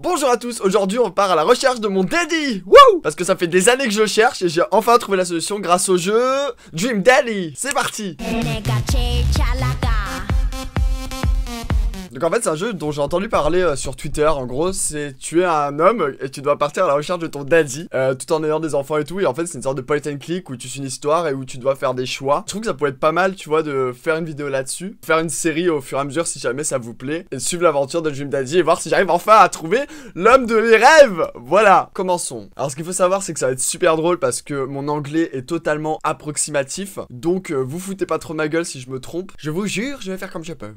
Bonjour à tous, aujourd'hui on part à la recherche de mon daddy Wouh Parce que ça fait des années que je cherche et j'ai enfin trouvé la solution grâce au jeu Dream Daddy C'est parti donc en fait c'est un jeu dont j'ai entendu parler euh, sur Twitter en gros c'est tu es un homme et tu dois partir à la recherche de ton daddy euh, tout en ayant des enfants et tout et en fait c'est une sorte de point and click où tu suis une histoire et où tu dois faire des choix. Je trouve que ça pourrait être pas mal tu vois de faire une vidéo là-dessus, faire une série au fur et à mesure si jamais ça vous plaît et suivre l'aventure de Jim Daddy et voir si j'arrive enfin à trouver l'homme de mes rêves. Voilà, commençons. Alors ce qu'il faut savoir c'est que ça va être super drôle parce que mon anglais est totalement approximatif donc euh, vous foutez pas trop ma gueule si je me trompe. Je vous jure, je vais faire comme je peux.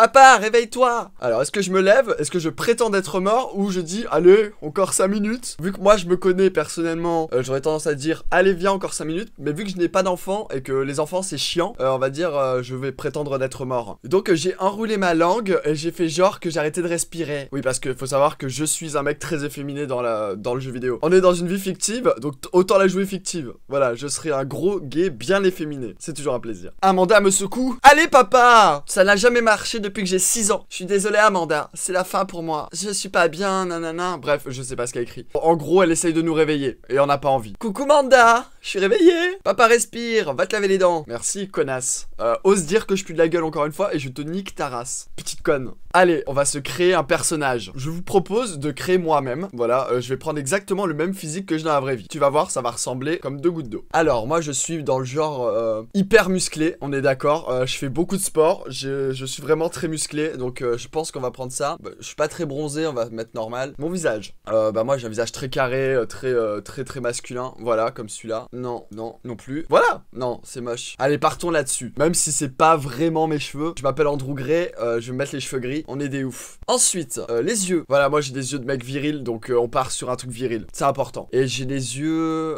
Papa, réveille-toi Alors, est-ce que je me lève Est-ce que je prétends d'être mort Ou je dis, allez, encore 5 minutes Vu que moi, je me connais personnellement, euh, j'aurais tendance à dire, allez, viens, encore 5 minutes. Mais vu que je n'ai pas d'enfant et que les enfants, c'est chiant, euh, on va dire, euh, je vais prétendre d'être mort. Donc, j'ai enroulé ma langue et j'ai fait genre que j'arrêtais de respirer. Oui, parce qu'il faut savoir que je suis un mec très efféminé dans, la, dans le jeu vidéo. On est dans une vie fictive, donc autant la jouer fictive. Voilà, je serai un gros gay bien efféminé. C'est toujours un plaisir. Amanda me secoue. Allez, papa Ça n'a jamais marché depuis depuis que j'ai 6 ans. Je suis désolé Amanda, c'est la fin pour moi. Je suis pas bien, nanana. Bref, je sais pas ce qu'elle écrit. En gros, elle essaye de nous réveiller et on n'a pas envie. Coucou Amanda je suis réveillé Papa respire, va te laver les dents. Merci, connasse. Euh, ose dire que je pue de la gueule encore une fois et je te nique ta race. Petite conne. Allez, on va se créer un personnage. Je vous propose de créer moi-même. Voilà, euh, je vais prendre exactement le même physique que je dans la vraie vie. Tu vas voir, ça va ressembler comme deux gouttes d'eau. Alors, moi, je suis dans le genre euh, hyper musclé, on est d'accord. je fais beaucoup de sport, je, suis vraiment très musclé, donc je pense qu'on va prendre ça. Bah, je suis pas très bronzé, on va mettre normal. Mon visage. bah moi, j'ai un visage très carré, très, très, très masculin. Voilà, comme celui-là non, non, non plus. Voilà, non, c'est moche. Allez, partons là-dessus. Même si c'est pas vraiment mes cheveux. Je m'appelle Andrew Gray, euh, je vais me mettre les cheveux gris. On est des ouf. Ensuite, euh, les yeux. Voilà, moi j'ai des yeux de mec viril, donc euh, on part sur un truc viril. C'est important. Et j'ai les yeux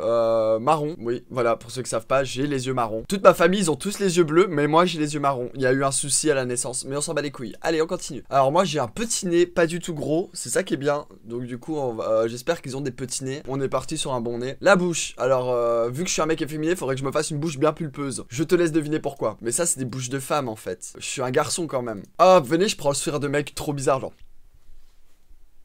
marrons. Oui, voilà, pour ceux qui savent pas, j'ai les yeux marrons. Toute ma famille, ils ont tous les yeux bleus, mais moi j'ai les yeux marrons. Il y a eu un souci à la naissance, mais on s'en bat les couilles. Allez, on continue. Alors moi j'ai un petit nez, pas du tout gros. C'est ça qui est bien. Donc du coup, j'espère qu'ils ont des petits nez. On est parti sur un bon nez. La bouche. Alors euh, vu que je suis un mec efféminé, faudrait que je me fasse une bouche bien pulpeuse. Je te laisse deviner pourquoi. Mais ça, c'est des bouches de femmes en fait. Je suis un garçon quand même. Ah, venez, je prends le sourire de mec trop bizarre, genre.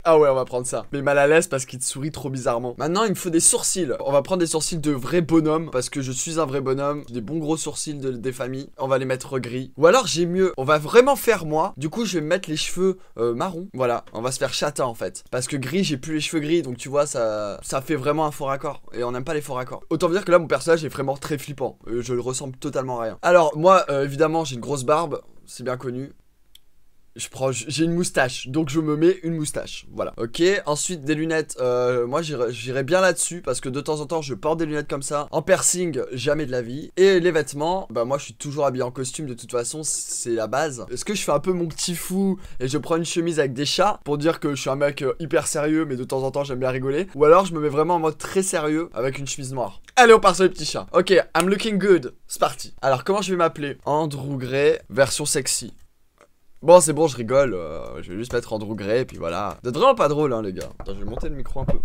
Ah ouais, on va prendre ça. Mais mal à l'aise parce qu'il te sourit trop bizarrement. Maintenant, il me faut des sourcils. On va prendre des sourcils de vrai bonhomme parce que je suis un vrai bonhomme. J'ai des bons gros sourcils de, des familles. On va les mettre gris. Ou alors, j'ai mieux. On va vraiment faire moi. Du coup, je vais mettre les cheveux euh, marron. Voilà, on va se faire châtain en fait. Parce que gris, j'ai plus les cheveux gris. Donc tu vois, ça, ça fait vraiment un faux raccord. Et on n'aime pas les faux raccords. Autant dire que là, mon personnage est vraiment très flippant. Euh, je le ressemble totalement à rien. Alors, moi, euh, évidemment, j'ai une grosse barbe. C'est bien connu j'ai une moustache, donc je me mets une moustache. Voilà. Ok. Ensuite des lunettes. Euh, moi, j'irai bien là-dessus parce que de temps en temps, je porte des lunettes comme ça. En piercing, jamais de la vie. Et les vêtements, bah moi, je suis toujours habillé en costume. De toute façon, c'est la base. Est-ce que je fais un peu mon petit fou et je prends une chemise avec des chats pour dire que je suis un mec euh, hyper sérieux, mais de temps en temps, j'aime bien rigoler. Ou alors, je me mets vraiment en mode très sérieux avec une chemise noire. Allez, on part sur les petits chats. Ok, I'm looking good. C'est parti. Alors, comment je vais m'appeler Andrew Gray, version sexy. Bon, c'est bon, je rigole. Euh, je vais juste mettre Andrew Gray, et puis voilà. de vraiment pas drôle, hein, les gars. Attends, je vais monter le micro un peu.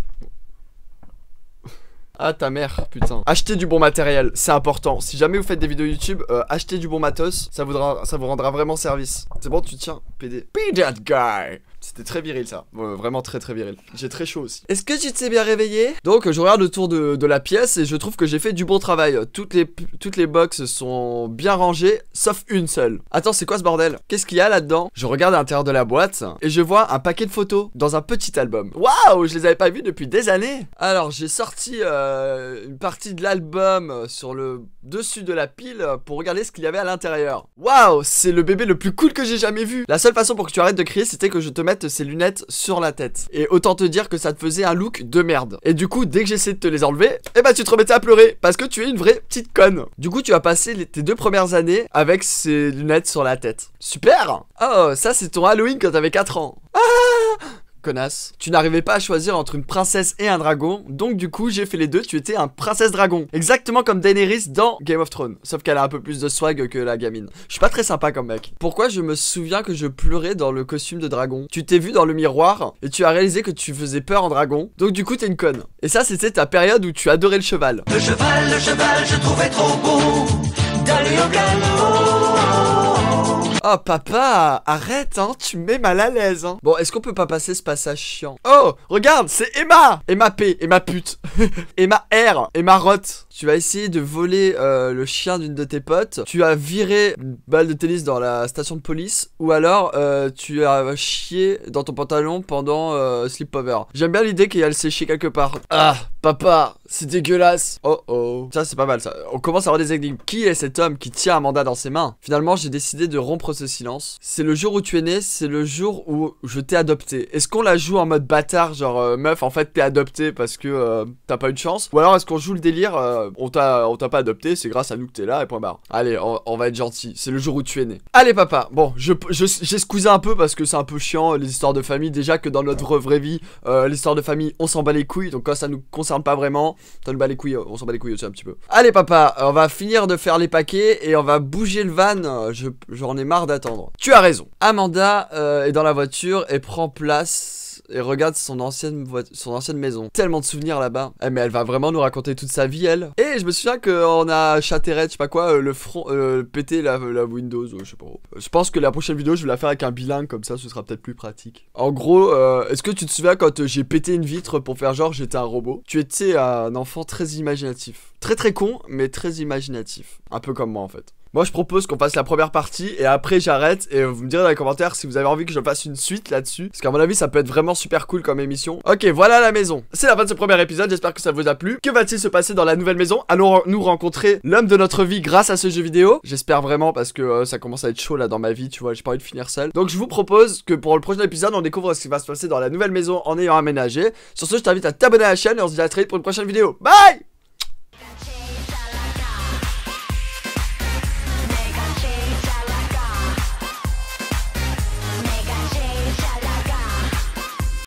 Ah ta mère, putain. Achetez du bon matériel, c'est important. Si jamais vous faites des vidéos YouTube, euh, achetez du bon matos, ça vous, rendra, ça vous rendra vraiment service. C'est bon, tu tiens, PD. Be that guy c'était très viril ça, vraiment très très viril. J'ai très chaud aussi. Est-ce que tu t'es bien réveillé Donc je regarde autour de, de, la pièce et je trouve que j'ai fait du bon travail. Toutes les, toutes les boxes sont bien rangées, sauf une seule. Attends, c'est quoi ce bordel Qu'est-ce qu'il y a là-dedans Je regarde à l'intérieur de la boîte et je vois un paquet de photos dans un petit album. Waouh, je les avais pas vues depuis des années Alors j'ai sorti euh, une partie de l'album sur le dessus de la pile pour regarder ce qu'il y avait à l'intérieur. Waouh, c'est le bébé le plus cool que j'ai jamais vu. La seule façon pour que tu arrêtes de crier, c'était que je te mette ces lunettes sur la tête. Et autant te dire que ça te faisait un look de merde. Et du coup, dès que j'essayais de te les enlever, eh bah tu te remettais à pleurer parce que tu es une vraie petite conne. Du coup, tu as passé tes deux premières années avec ces lunettes sur la tête. Super Oh, ça c'est ton Halloween quand t'avais 4 ans. Ah connasse. Tu n'arrivais pas à choisir entre une princesse et un dragon, donc du coup j'ai fait les deux, tu étais un princesse dragon. Exactement comme Daenerys dans Game of Thrones, sauf qu'elle a un peu plus de swag que la gamine. Je suis pas très sympa comme mec. Pourquoi je me souviens que je pleurais dans le costume de dragon Tu t'es vu dans le miroir et tu as réalisé que tu faisais peur en dragon, donc du coup t'es une conne. Et ça c'était ta période où tu adorais le cheval. Le cheval, le cheval, je trouvais trop beau. D'aller au galop. Oh papa, arrête hein, tu mets mal à l'aise hein. Bon, est-ce qu'on peut pas passer ce passage chiant Oh, regarde, c'est Emma Emma P, Emma pute, Emma R, Emma Roth. Tu vas essayer de voler euh, le chien d'une de tes potes, tu as viré une balle de tennis dans la station de police, ou alors euh, tu as chié dans ton pantalon pendant euh, Sleepover. J'aime bien l'idée qu'il y a le séché quelque part. Ah, papa c'est dégueulasse. Oh oh. Ça, c'est pas mal ça. On commence à avoir des énigmes. Qui est cet homme qui tient un mandat dans ses mains Finalement, j'ai décidé de rompre ce silence. C'est le jour où tu es né, c'est le jour où je t'ai adopté. Est-ce qu'on la joue en mode bâtard, genre euh, meuf, en fait, t'es adopté parce que euh, t'as pas eu de chance Ou alors est-ce qu'on joue le délire, euh, on t'a pas adopté, c'est grâce à nous que t'es là et point barre. Allez, on, va être gentil. C'est le jour où tu es né. Allez, papa. Bon, je j'ai squeezé un peu parce que c'est un peu chiant les histoires de famille. Déjà que dans notre vraie vie, l'histoire de famille, on s'en bat les couilles, donc quand ça nous concerne pas vraiment on s'en bat les couilles aussi un petit peu. Allez papa, on va finir de faire les paquets et on va bouger le van. J'en ai marre d'attendre. Tu as raison. Amanda euh, est dans la voiture et prend place et regarde son ancienne, maison. Tellement de souvenirs là-bas. Eh, mais elle va vraiment nous raconter toute sa vie, elle. Et je me souviens qu'on a châteré je sais pas quoi, euh, le front, euh, pété la, la Windows, je Je pense que la prochaine vidéo, je vais la faire avec un bilingue, comme ça, ce sera peut-être plus pratique. En gros, euh, est-ce que tu te souviens quand j'ai pété une vitre pour faire genre j'étais un robot Tu étais un enfant très imaginatif. Très très con, mais très imaginatif. Un peu comme moi, en fait. Moi, je propose qu'on fasse la première partie et après j'arrête et vous me direz dans les commentaires si vous avez envie que je fasse une suite là-dessus. Parce qu'à mon avis, ça peut être vraiment super cool comme émission. Ok, voilà la maison. C'est la fin de ce premier épisode, j'espère que ça vous a plu. Que va-t-il se passer dans la nouvelle maison Allons nous rencontrer l'homme de notre vie grâce à ce jeu vidéo. J'espère vraiment parce que euh, ça commence à être chaud là dans ma vie, tu vois, j'ai pas envie de finir seul. Donc je vous propose que pour le prochain épisode, on découvre ce qui va se passer dans la nouvelle maison en ayant aménagé. Sur ce, je t'invite à t'abonner à la chaîne et on se dit à très vite pour une prochaine vidéo. Bye